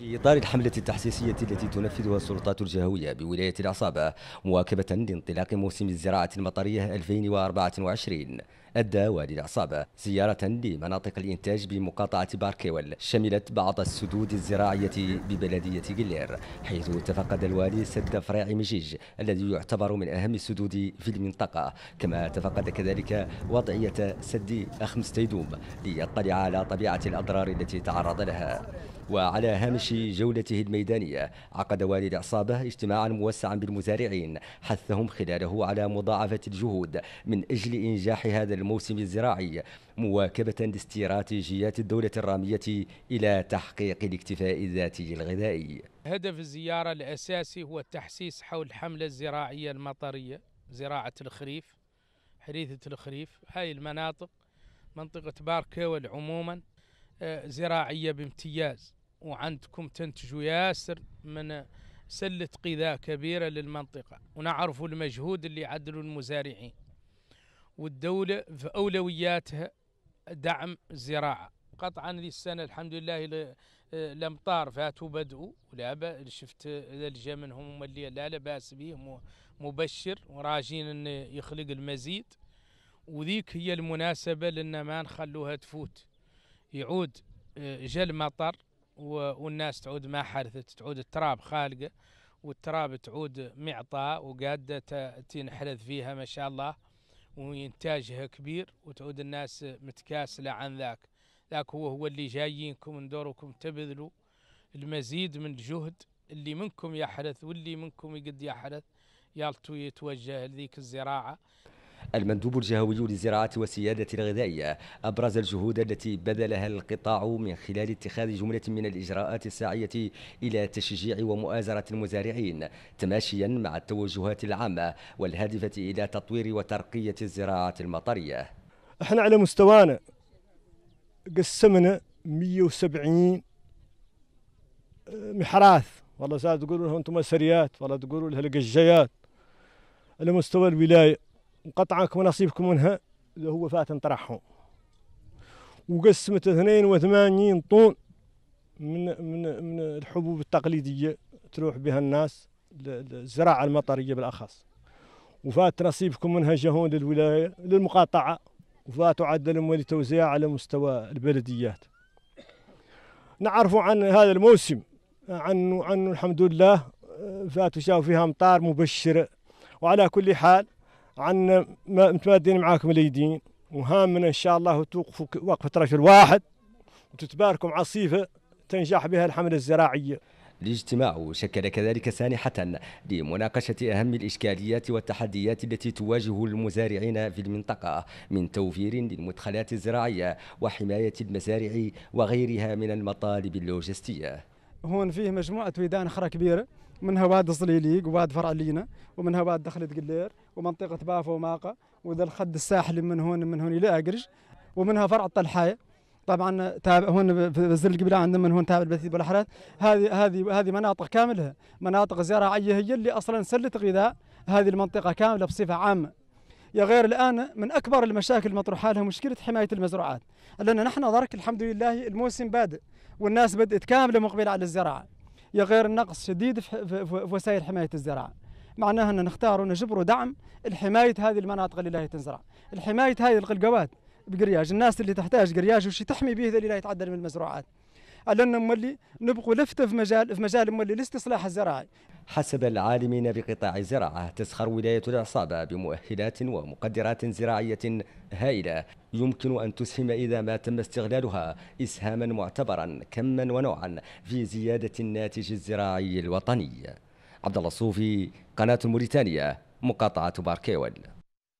في إطار الحملة التحسيسية التي تنفذها السلطات الجهوية بولاية العصابة مواكبة لانطلاق موسم الزراعة المطرية 2024 أدى والي العصابة زيارة لمناطق الإنتاج بمقاطعة باركيول شملت بعض السدود الزراعية ببلدية جلير حيث تفقد الوالي سد فرع مجيج الذي يعتبر من أهم السدود في المنطقة كما تفقد كذلك وضعية سد أخمس تيدوم ليطلع على طبيعة الأضرار التي تعرض لها وعلى هامش جولته الميدانية عقد والي العصابة اجتماعا موسعا بالمزارعين حثهم خلاله على مضاعفة الجهود من أجل إنجاح هذا الموسم الزراعي مواكبة لاستراتيجيات الدولة الرامية إلى تحقيق الاكتفاء الذاتي الغذائي هدف الزيارة الأساسي هو التحسيس حول الحملة الزراعية المطرية زراعة الخريف حريثة الخريف هاي المناطق منطقة باركة عموما آه، زراعية بامتياز وعندكم تنتجوا ياسر من سلة قذاء كبيرة للمنطقة ونعرف المجهود اللي عدلوا المزارعين والدولة في أولوياتها دعم الزراعة قطعا للسنة الحمد لله الأمطار فاتوا بدؤوا ولا شفت الجا منهم اللي لا لباس به مبشر وراجين أنه يخلق المزيد وذيك هي المناسبة لأن ما نخلوها تفوت يعود آه، جا المطر والناس تعود ما حرثت تعود التراب خالقه والتراب تعود معطاء وقاده تنحرث فيها ما شاء الله وإنتاجها كبير وتعود الناس متكاسلة عن ذاك ذاك هو هو اللي جايينكم من دوركم تبذلوا المزيد من الجهد اللي منكم يحرث واللي منكم قد يحرث يالتو يتوجه لذيك الزراعة المندوب الجهوي للزراعة والسيادة الغذائية أبرز الجهود التي بذلها القطاع من خلال اتخاذ جملة من الإجراءات الساعية إلى تشجيع ومؤازرة المزارعين تماشيا مع التوجهات العامة والهادفة إلى تطوير وترقية الزراعة المطرية احنا على مستوانا قسمنا 170 آه، محراث والله ساعات تقولوا لهم انتم سريات والله تقولوا لها القجيات على مستوى الولايه وقطعكم نصيبكم منها اللي هو فات طرحهم وقسمت 82 طن من من من الحبوب التقليديه تروح بها الناس للزراعه المطريه بالاخص وفات نصيبكم منها جهون للولايه للمقاطعه وفات عدل الاموال توزيع على مستوى البلديات نعرف عن هذا الموسم عنه عنه الحمد لله فاتوا شافوا فيها امطار مبشره وعلى كل حال عن متمادين معاكم اليدين وهامنا ان شاء الله توقفوا وقفه رجل واحد وتتباركوا مع صيفه تنجح بها الحمله الزراعيه. الاجتماع شكل كذلك سانحة لمناقشة أهم الإشكاليات والتحديات التي تواجه المزارعين في المنطقة من توفير للمدخلات الزراعية وحماية المزارع وغيرها من المطالب اللوجستية هون فيه مجموعة ويدان أخرى كبيرة منها واد صليليق وواد فرعلينا ومنها واد دخلة قلير ومنطقة بافا وماقة وذا الخد الساحلي من هون من هون إلى أقرج ومنها فرع الطلحاية طبعا تابع هون في زر القبلة عندنا من هون تابع البثيث والأحراث هذه هذه هذه مناطق كاملة مناطق زراعية هي اللي أصلا سلة غذاء هذه المنطقة كاملة بصفة عامة يا غير الآن من أكبر المشاكل المطروحة لها مشكلة حماية المزروعات لأن نحن درك الحمد لله الموسم بادئ والناس بدأت كاملة مقبلة على الزراعة يا غير النقص شديد في وسائل حماية الزراعة معناها أن نختار ونجبر دعم الحماية هذه المناطق اللي لا تنزرع الحماية هذه القلقوات بقرياج الناس اللي تحتاج قرياج وش تحمي به اللي لا يتعدل من المزروعات ان مولي نبقوا لفتة في مجال في مجال مولي الاستصلاح الزراعي حسب العالمين بقطاع الزراعة تسخر ولاية العصابة بمؤهلات ومقدرات زراعية هائلة يمكن أن تسهم إذا ما تم استغلالها إسهاما معتبرا كما ونوعا في زيادة الناتج الزراعي الوطني عبد الله الصوفي قناة موريتانيا مقاطعة باركيول